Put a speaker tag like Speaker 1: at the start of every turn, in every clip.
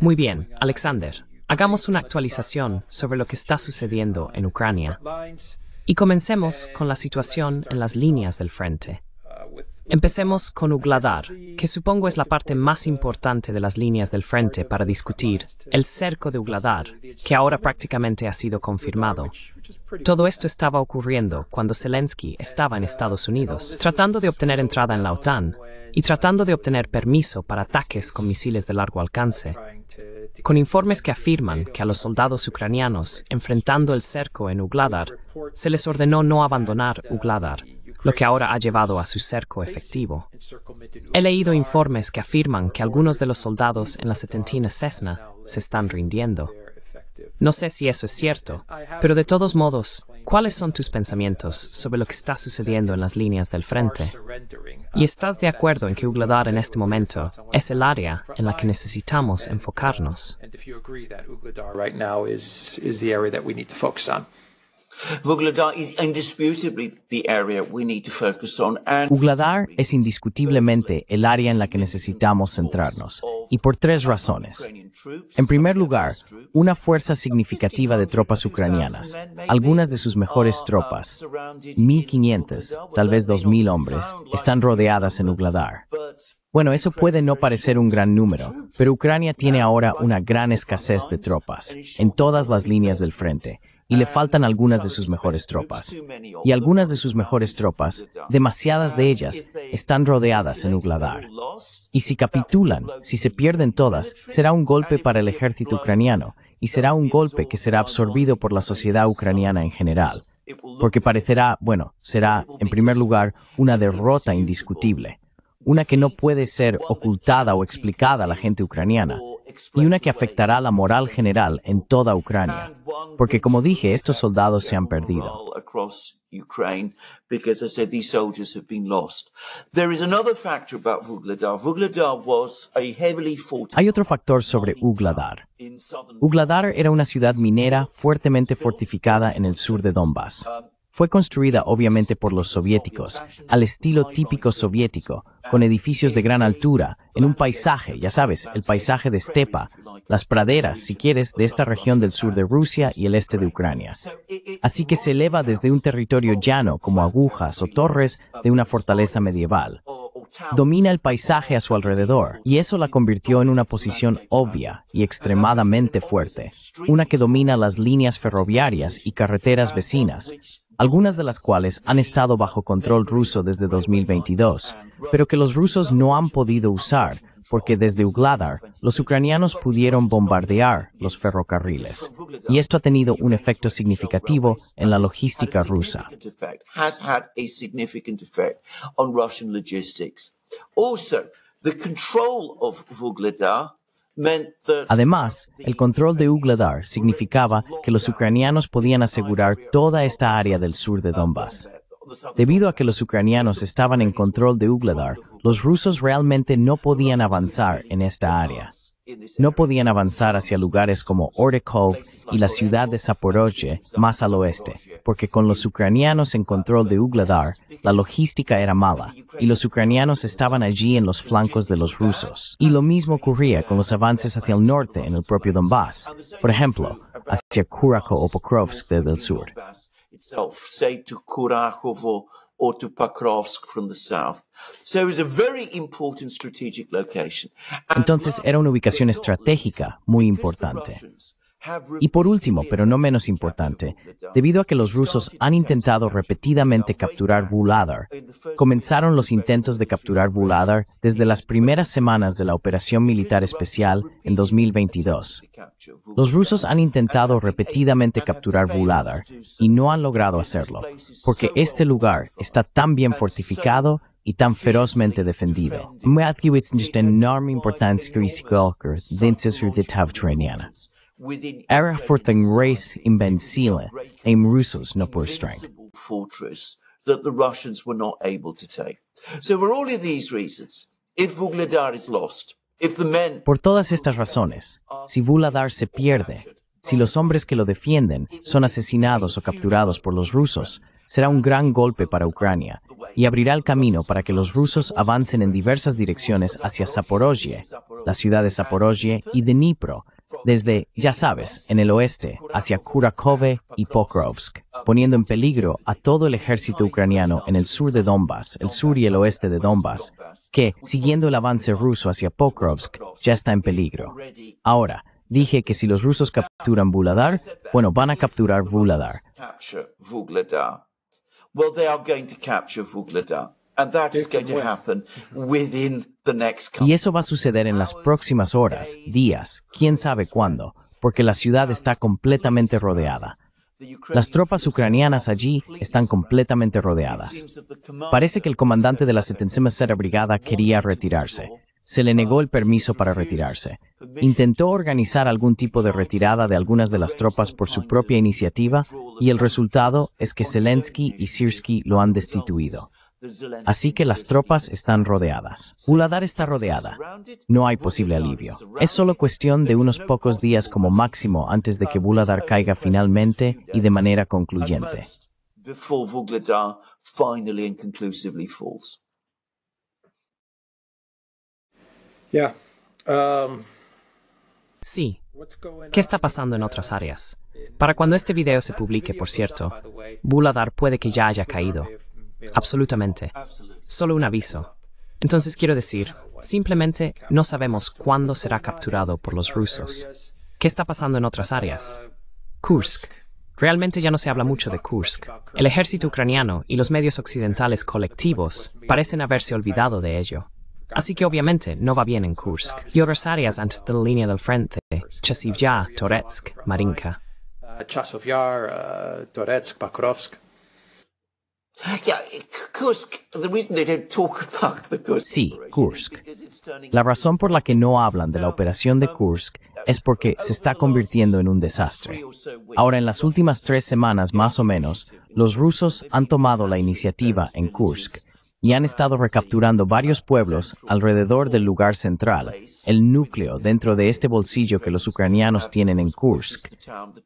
Speaker 1: Muy
Speaker 2: bien, Alexander. Hagamos una actualización sobre lo que está sucediendo en Ucrania. Y comencemos con la situación en las líneas del frente. Empecemos con Ugladar, que supongo es la parte más importante de las líneas del frente para discutir el cerco de Ugladar, que ahora prácticamente ha sido confirmado. Todo esto estaba ocurriendo cuando Zelensky estaba en Estados Unidos, tratando de obtener entrada en la OTAN y tratando de obtener permiso para ataques con misiles de largo alcance, con informes que afirman que a los soldados ucranianos enfrentando el cerco en Ugladar se les ordenó no abandonar Ugladar lo que ahora ha llevado a su cerco efectivo. He leído informes que afirman que algunos de los soldados en la setentina Cessna se están rindiendo. No sé si eso es cierto, pero de todos modos, ¿cuáles son tus pensamientos sobre lo que está sucediendo en las líneas del frente? ¿Y estás de acuerdo en que Ugladar en este momento es el área en la que necesitamos enfocarnos?
Speaker 3: Ugladar es indiscutiblemente el área en la que necesitamos centrarnos, y por tres razones. En primer lugar, una fuerza significativa de tropas ucranianas, algunas de sus mejores tropas, 1.500, tal vez 2.000 hombres, están rodeadas en Ugladar. Bueno, eso puede no parecer un gran número, pero Ucrania tiene ahora una gran escasez de tropas en todas las líneas del frente y le faltan algunas de sus mejores tropas. Y algunas de sus mejores tropas, demasiadas de ellas, están rodeadas en Ugladar. Y si capitulan, si se pierden todas, será un golpe para el ejército ucraniano y será un golpe que será absorbido por la sociedad ucraniana en general. Porque parecerá, bueno, será, en primer lugar, una derrota indiscutible, una que no puede ser ocultada o explicada a la gente ucraniana, y una que afectará la moral general en toda Ucrania porque como dije, estos soldados se han perdido. Hay otro factor sobre Ugladar. Ugladar era una ciudad minera fuertemente fortificada en el sur de Donbass. Um, fue construida obviamente por los soviéticos, al estilo típico soviético, con edificios de gran altura, en un paisaje, ya sabes, el paisaje de estepa, las praderas, si quieres, de esta región del sur de Rusia y el este de Ucrania. Así que se eleva desde un territorio llano como agujas o torres de una fortaleza medieval. Domina el paisaje a su alrededor y eso la convirtió en una posición obvia y extremadamente fuerte, una que domina las líneas ferroviarias y carreteras vecinas, algunas de las cuales han estado bajo control ruso desde 2022, pero que los rusos no han podido usar porque desde Ugladar los ucranianos pudieron bombardear los ferrocarriles. Y esto ha tenido un efecto significativo en la logística rusa.
Speaker 1: the control of
Speaker 3: Además, el control de Ugladar significaba que los ucranianos podían asegurar toda esta área del sur de Donbass. Debido a que los ucranianos estaban en control de Ugladar, los rusos realmente no podían avanzar en esta área. No podían avanzar hacia lugares como orekhov y la ciudad de Zaporozhye, más al oeste, porque con los ucranianos en control de Ugladar, la logística era mala, y los ucranianos estaban allí en los flancos de los rusos. Y lo mismo ocurría con los avances hacia el norte en el propio Donbass, por ejemplo, hacia Kurako o Pokrovsk desde sur
Speaker 1: or to Pakrovsk from the south. So it was a very important strategic location.
Speaker 3: Entonces era una ubicación estratégica muy importante. Y por último, pero no menos importante, debido a que los rusos han intentado repetidamente capturar Vuladar, comenzaron los intentos de capturar Vuladar desde las primeras semanas de la operación militar especial en 2022. Los rusos han intentado repetidamente capturar Vuladar y no han logrado hacerlo, porque este lugar está tan bien fortificado y tan ferozmente defendido
Speaker 1: por to So all of these reasons, is lost, if the men...
Speaker 3: Por todas estas razones, si Vugledar se pierde, si los hombres que lo defienden son asesinados o capturados por los rusos, será un gran golpe para Ucrania y abrirá el camino para que los rusos avancen en diversas direcciones hacia Zaporozhye, la ciudad de Zaporozhye y de Dnipro, desde, ya sabes, en el oeste hacia Kurakove y Pokrovsk, poniendo en peligro a todo el ejército ucraniano en el sur de Donbass, el sur y el oeste de Donbass, que, siguiendo el avance ruso hacia Pokrovsk, ya está en peligro. Ahora, dije que si los rusos capturan Vuladar, bueno, van a capturar Vuladar. Y eso va a suceder en las próximas horas, días, quién sabe cuándo, porque la ciudad está completamente rodeada. Las tropas ucranianas allí están completamente rodeadas. Parece que el comandante de la 77 Brigada quería retirarse. Se le negó el permiso para retirarse. Intentó organizar algún tipo de retirada de algunas de las tropas por su propia iniciativa y el resultado es que Zelensky y Sirsky lo han destituido. Así que las tropas están rodeadas. Buladar está rodeada. No hay posible alivio. Es solo cuestión de unos pocos días como máximo antes de que Buladar caiga finalmente y de manera concluyente.
Speaker 1: Um, sí.
Speaker 2: ¿Qué está pasando en otras áreas? Para cuando este video se publique, por cierto, Buladar puede que ya haya caído. Absolutamente. Solo un aviso. Entonces quiero decir, simplemente no sabemos cuándo será capturado por los rusos. ¿Qué está pasando en otras áreas? Kursk. Realmente ya no se habla mucho de Kursk. El ejército ucraniano y los medios occidentales colectivos parecen haberse olvidado de ello. Así que obviamente no va bien en Kursk y otras áreas ante la línea del frente, Chasivya, Toretsk, Marinka. Chasovyar, eh, Toretsk, Pakrovsk.
Speaker 1: Sí,
Speaker 3: Kursk. La razón por la que no hablan de la operación de um, Kursk uh, es porque uh, se está convirtiendo en un desastre. Ahora, en las últimas tres semanas más o menos, los rusos han tomado la iniciativa en Kursk y han estado recapturando varios pueblos alrededor del lugar central, el núcleo dentro de este bolsillo que los ucranianos tienen en Kursk,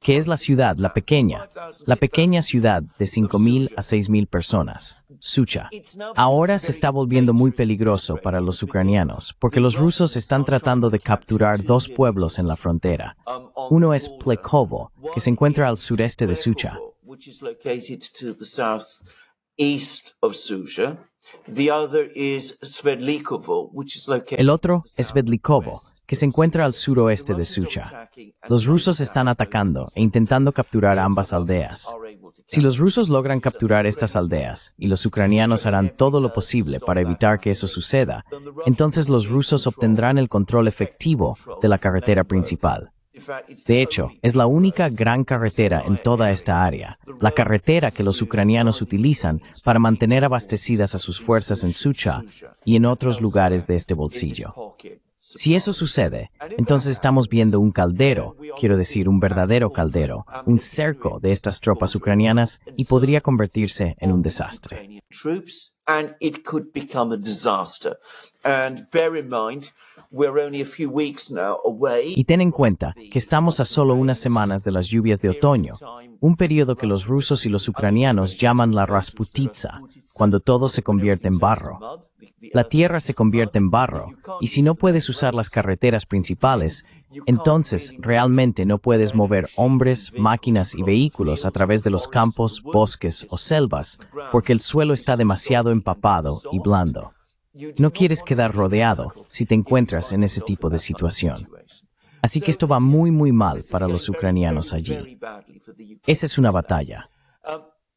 Speaker 3: que es la ciudad, la pequeña, la pequeña ciudad de 5.000 a 6.000 personas, Sucha. Ahora se está volviendo muy peligroso para los ucranianos, porque los rusos están tratando de capturar dos pueblos en la frontera. Uno es Plekovo, que se encuentra al sureste de Sucha.
Speaker 1: El otro es Svedlikovo,
Speaker 3: que se encuentra al suroeste de Sucha. Los rusos están atacando e intentando capturar ambas aldeas. Si los rusos logran capturar estas aldeas y los ucranianos harán todo lo posible para evitar que eso suceda, entonces los rusos obtendrán el control efectivo de la carretera principal. De hecho, es la única gran carretera en toda esta área, la carretera que los ucranianos utilizan para mantener abastecidas a sus fuerzas en Sucha y en otros lugares de este bolsillo. Si eso sucede, entonces estamos viendo un caldero, quiero decir un verdadero caldero, un cerco de estas tropas ucranianas y podría convertirse en un desastre. Y ten en cuenta que estamos a solo unas semanas de las lluvias de otoño, un periodo que los rusos y los ucranianos llaman la Rasputitsa, cuando todo se convierte en barro. La tierra se convierte en barro, y si no puedes usar las carreteras principales, entonces realmente no puedes mover hombres, máquinas y vehículos a través de los campos, bosques o selvas, porque el suelo está demasiado empapado y blando. No quieres quedar rodeado si te encuentras en ese tipo de situación. Así que esto va muy, muy mal para los ucranianos allí. Esa es una batalla.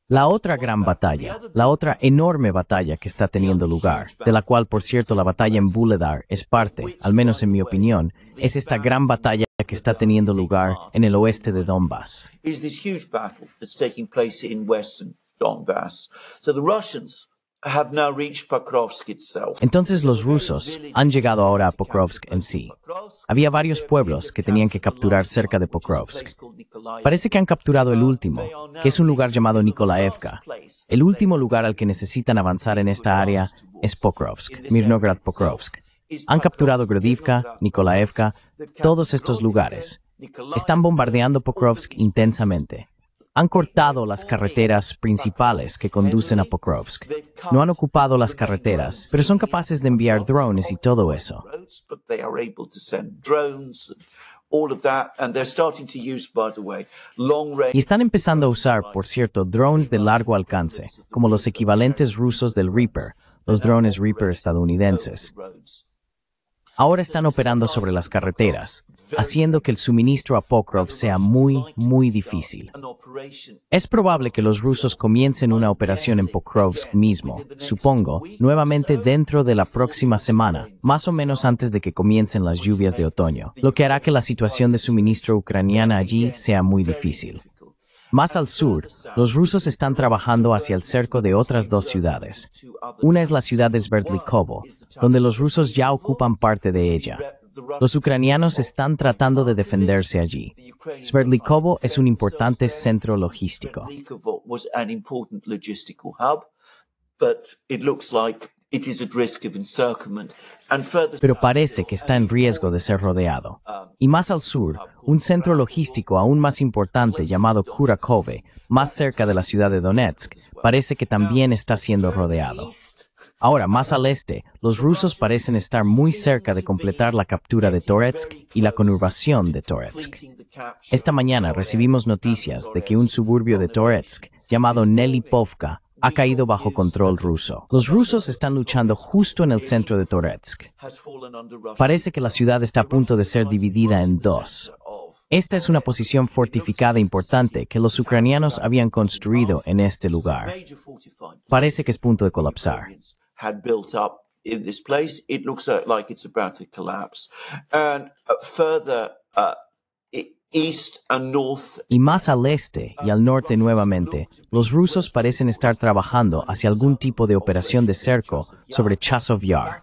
Speaker 3: La otra gran batalla, la otra enorme batalla que está teniendo lugar, de la cual, por cierto, la batalla en Buledar es parte, al menos en mi opinión, es esta gran batalla que está teniendo lugar en el oeste de Donbass. Entonces los rusos han llegado ahora a Pokrovsk en sí. Había varios pueblos que tenían que capturar cerca de Pokrovsk. Parece que han capturado el último, que es un lugar llamado Nikolaevka. El último lugar al que necesitan avanzar en esta área es Pokrovsk, Mirnograd Pokrovsk. Han capturado Grodivka, Nikolaevka, todos estos lugares. Están bombardeando Pokrovsk intensamente. Han cortado las carreteras principales que conducen a Pokrovsk. No han ocupado las carreteras, pero son capaces de enviar drones y todo eso. Y están empezando a usar, por cierto, drones de largo alcance, como los equivalentes rusos del Reaper, los drones Reaper estadounidenses ahora están operando sobre las carreteras, haciendo que el suministro a Pokrov sea muy, muy difícil. Es probable que los rusos comiencen una operación en Pokrovsk mismo, supongo, nuevamente dentro de la próxima semana, más o menos antes de que comiencen las lluvias de otoño, lo que hará que la situación de suministro ucraniana allí sea muy difícil. Más al sur, los rusos están trabajando hacia el cerco de otras dos ciudades. Una es la ciudad de Sverdlikovo, donde los rusos ya ocupan parte de ella. Los ucranianos están tratando de defenderse allí. Sverdlikovo es un importante centro logístico pero parece que está en riesgo de ser rodeado. Y más al sur, un centro logístico aún más importante llamado Kurakove, más cerca de la ciudad de Donetsk, parece que también está siendo rodeado. Ahora, más al este, los rusos parecen estar muy cerca de completar la captura de Toretsk y la conurbación de Toretsk. Esta mañana recibimos noticias de que un suburbio de Toretsk, llamado Nelipovka, ha caído bajo control ruso. Los rusos están luchando justo en el centro de Toretsk. Parece que la ciudad está a punto de ser dividida en dos. Esta es una posición fortificada importante que los ucranianos habían construido en este lugar. Parece que es punto de colapsar y más al este y al norte nuevamente, los rusos parecen estar trabajando hacia algún tipo de operación de cerco sobre Chasov Yar.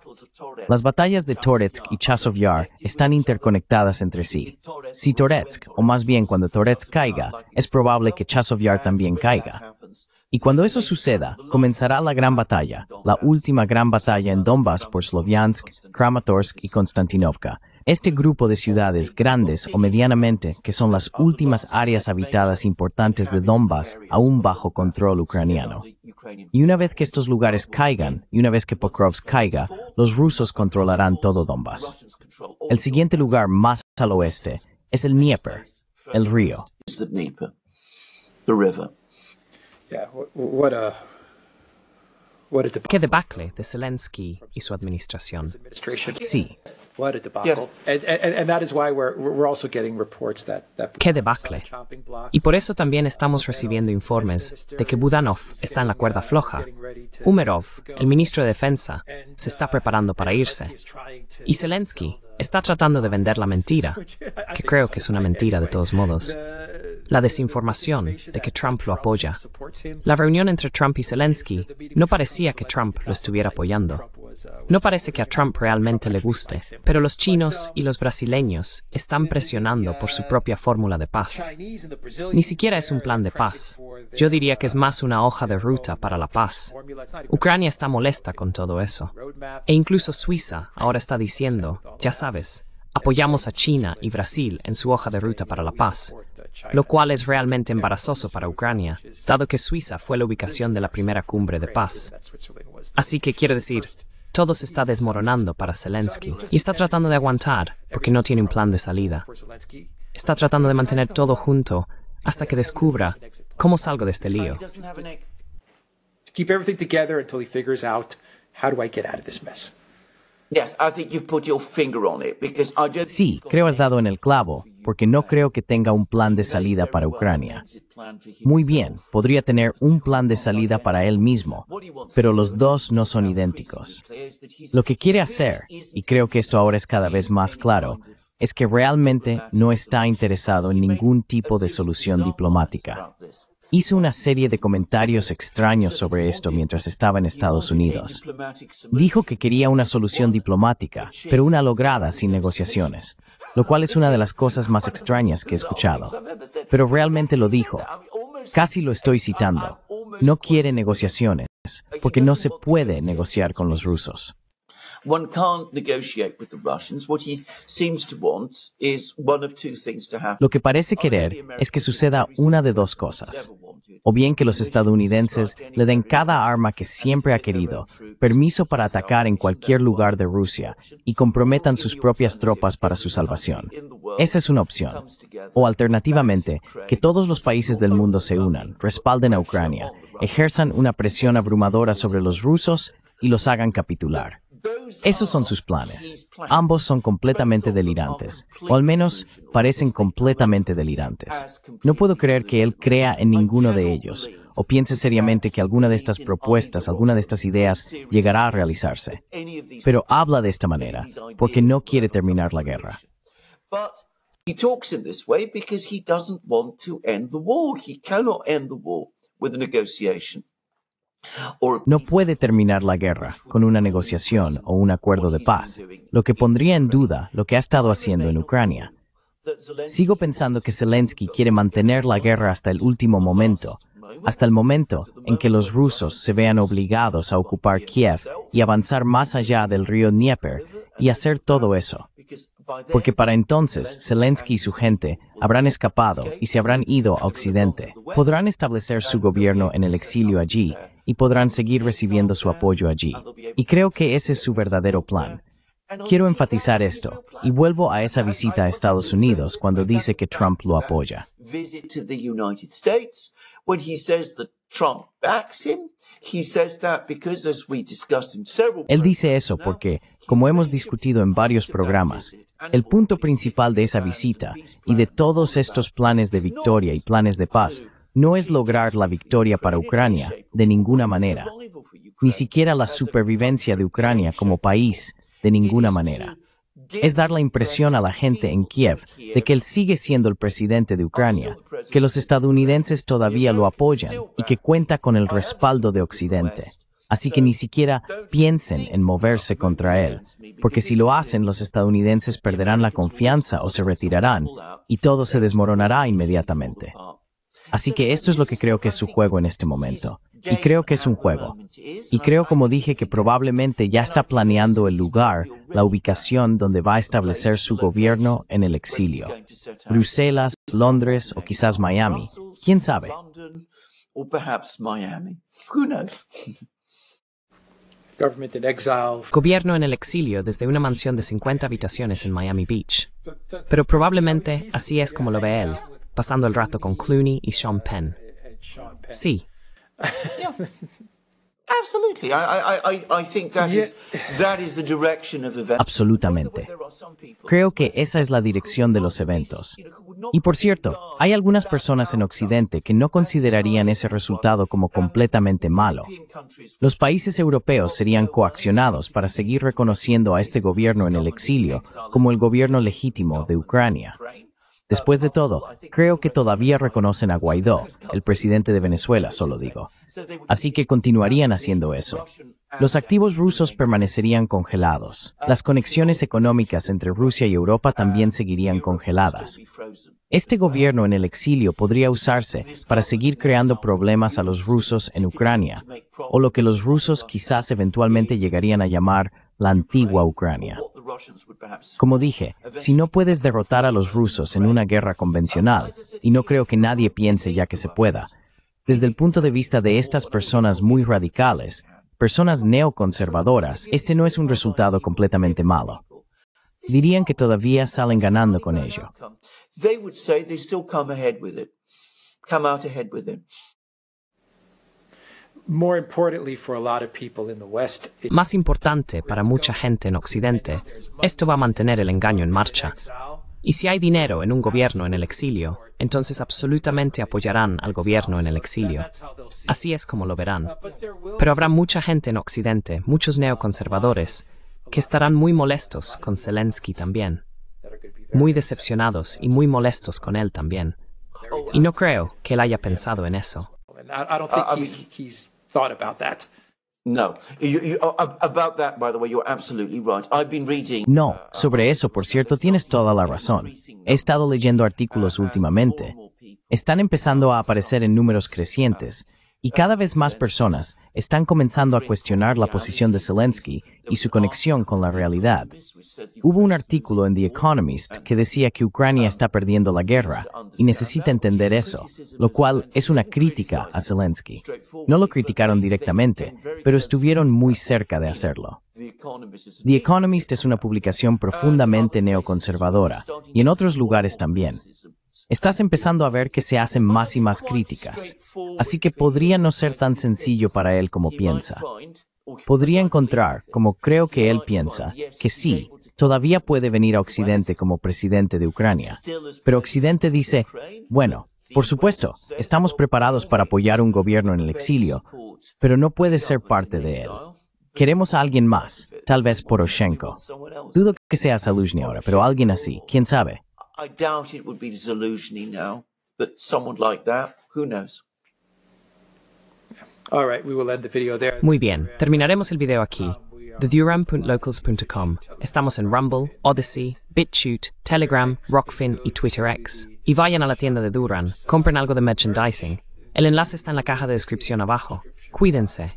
Speaker 3: Las batallas de Toretsk y Chasov Yar están interconectadas entre sí. Si Toretsk, o más bien cuando Toretsk caiga, es probable que Chasov Yar también caiga. Y cuando eso suceda, comenzará la gran batalla, la última gran batalla en Donbass por Sloviansk, Kramatorsk y Konstantinovka, este grupo de ciudades grandes o medianamente, que son las últimas áreas habitadas importantes de Donbass, aún bajo control ucraniano. Y una vez que estos lugares caigan, y una vez que Pokrovsk caiga, los rusos controlarán todo Donbass. El siguiente lugar más al oeste es el Dnieper, el río.
Speaker 2: Qué debacle de Zelensky y su administración. Sí,
Speaker 1: Qué debacle. Y
Speaker 2: por eso también estamos recibiendo informes de que Budanov está en la cuerda floja.
Speaker 1: Umerov, el
Speaker 2: ministro de Defensa, se uh, está preparando para irse. Y Zelensky está tratando de vender la mentira, que creo que es una mentira de todos modos. La desinformación de que Trump lo apoya. La reunión entre Trump y Zelensky no parecía que Trump lo estuviera apoyando. No parece que a Trump realmente le guste, pero los chinos y los brasileños están presionando por su propia fórmula de paz. Ni siquiera es un plan de paz. Yo diría que es más una hoja de ruta para la paz. Ucrania está molesta con todo eso. E incluso Suiza ahora está diciendo, ya sabes, apoyamos a China y Brasil en su hoja de ruta para la paz, lo cual es realmente embarazoso para Ucrania, dado que Suiza fue la ubicación de la primera cumbre de paz. Así que quiero decir, todo se está desmoronando para Zelensky y está tratando de aguantar porque no tiene un plan de salida. Está tratando de mantener todo junto hasta que descubra cómo salgo de este lío.
Speaker 1: Sí,
Speaker 3: creo has dado en el clavo, porque no creo que tenga un plan de salida para Ucrania. Muy bien, podría tener un plan de salida para él mismo, pero los dos no son idénticos. Lo que quiere hacer, y creo que esto ahora es cada vez más claro, es que realmente no está interesado en ningún tipo de solución diplomática hizo una serie de comentarios extraños sobre esto mientras estaba en Estados Unidos. Dijo que quería una solución diplomática, pero una lograda sin negociaciones, lo cual es una de las cosas más extrañas que he escuchado. Pero realmente lo dijo. Casi lo estoy citando. No quiere negociaciones, porque no se puede negociar con los rusos. Lo que parece querer es que suceda una de dos cosas. O bien que los estadounidenses le den cada arma que siempre ha querido, permiso para atacar en cualquier lugar de Rusia y comprometan sus propias tropas para su salvación. Esa es una opción. O alternativamente, que todos los países del mundo se unan, respalden a Ucrania, ejerzan una presión abrumadora sobre los rusos y los hagan capitular. Esos son sus planes. Ambos son completamente delirantes, o al menos parecen completamente delirantes. No puedo creer que él crea en ninguno de ellos, o piense seriamente que alguna de estas propuestas, alguna de estas ideas llegará a realizarse. Pero habla de esta manera, porque no quiere terminar la guerra. No puede terminar la guerra con una negociación o un acuerdo de paz, lo que pondría en duda lo que ha estado haciendo en Ucrania. Sigo pensando que Zelensky quiere mantener la guerra hasta el último momento, hasta el momento en que los rusos se vean obligados a ocupar Kiev y avanzar más allá del río Dnieper y hacer todo eso. Porque para entonces Zelensky y su gente habrán escapado y se habrán ido a Occidente. Podrán establecer su gobierno en el exilio allí y podrán seguir recibiendo su apoyo allí. Y creo que ese es su verdadero plan. Quiero enfatizar esto, y vuelvo a esa visita a Estados Unidos cuando dice que Trump lo apoya. Él dice eso porque, como hemos discutido en varios programas, el punto principal de esa visita y de todos estos planes de victoria y planes de paz no es lograr la victoria para Ucrania de ninguna manera, ni siquiera la supervivencia de Ucrania como país de ninguna manera. Es dar la impresión a la gente en Kiev de que él sigue siendo el presidente de Ucrania, que los estadounidenses todavía lo apoyan y que cuenta con el respaldo de Occidente. Así que ni siquiera piensen en moverse contra él, porque si lo hacen los estadounidenses perderán la confianza o se retirarán y todo se desmoronará inmediatamente. Así que esto es lo que creo que es su juego en este momento. Y creo que es un juego. Y creo, como dije, que probablemente ya está planeando el lugar, la ubicación donde va a establecer su gobierno en el exilio. Bruselas, Londres o quizás Miami.
Speaker 1: ¿Quién sabe?
Speaker 2: Gobierno en el exilio desde una mansión de 50 habitaciones en Miami Beach. Pero probablemente así es como lo ve él, pasando el rato con Clooney y Sean Penn.
Speaker 1: Sí. Absolutamente.
Speaker 3: Creo que esa es la dirección de los eventos. Y por cierto, hay algunas personas en Occidente que no considerarían ese resultado como completamente malo. Los países europeos serían coaccionados para seguir reconociendo a este gobierno en el exilio como el gobierno legítimo de Ucrania. Después de todo, creo que todavía reconocen a Guaidó, el presidente de Venezuela, solo digo. Así que continuarían haciendo eso. Los activos rusos permanecerían congelados. Las conexiones económicas entre Rusia y Europa también seguirían congeladas. Este gobierno en el exilio podría usarse para seguir creando problemas a los rusos en Ucrania, o lo que los rusos quizás eventualmente llegarían a llamar la antigua Ucrania. Como dije, si no puedes derrotar a los rusos en una guerra convencional, y no creo que nadie piense ya que se pueda, desde el punto de vista de estas personas muy radicales, personas neoconservadoras, este no es un resultado completamente malo. Dirían que todavía salen ganando con ello.
Speaker 2: Más importante para mucha gente en Occidente, esto va a mantener el engaño en marcha. Y si hay dinero en un gobierno en el exilio, entonces absolutamente apoyarán al gobierno en el exilio. Así es como lo verán. Pero habrá mucha gente en Occidente, muchos neoconservadores, que estarán muy molestos con Zelensky también. Muy decepcionados y muy molestos con él también. Y no creo que él haya pensado en eso.
Speaker 1: No, No,
Speaker 2: sobre eso, por uh,
Speaker 3: cierto, tienes toda la razón. He estado leyendo artículos uh, últimamente. Están empezando a aparecer en números crecientes, y cada vez más personas están comenzando a cuestionar la posición de Zelensky y su conexión con la realidad. Hubo un artículo en The Economist que decía que Ucrania está perdiendo la guerra y necesita entender eso, lo cual es una crítica a Zelensky. No lo criticaron directamente, pero estuvieron muy cerca de hacerlo.
Speaker 1: The
Speaker 3: Economist es una publicación profundamente neoconservadora y en otros lugares también. Estás empezando a ver que se hacen más y más críticas, así que podría no ser tan sencillo para él como piensa. Podría encontrar, como creo que él piensa, que sí, todavía puede venir a Occidente como presidente de Ucrania. Pero Occidente dice, bueno, por supuesto, estamos preparados para apoyar un gobierno en el exilio, pero no puede ser parte de él. Queremos a alguien más, tal vez Poroshenko. Dudo que sea Saluzhny ahora, pero alguien así, quién sabe.
Speaker 1: I doubt Muy
Speaker 2: bien, terminaremos el video aquí. theduran.locals.com. Estamos en Rumble, Odyssey, BitChute, Telegram, Rockfin y TwitterX. Y vayan a la tienda de Duran, compren algo de merchandising. El enlace está en la caja de descripción abajo. Cuídense.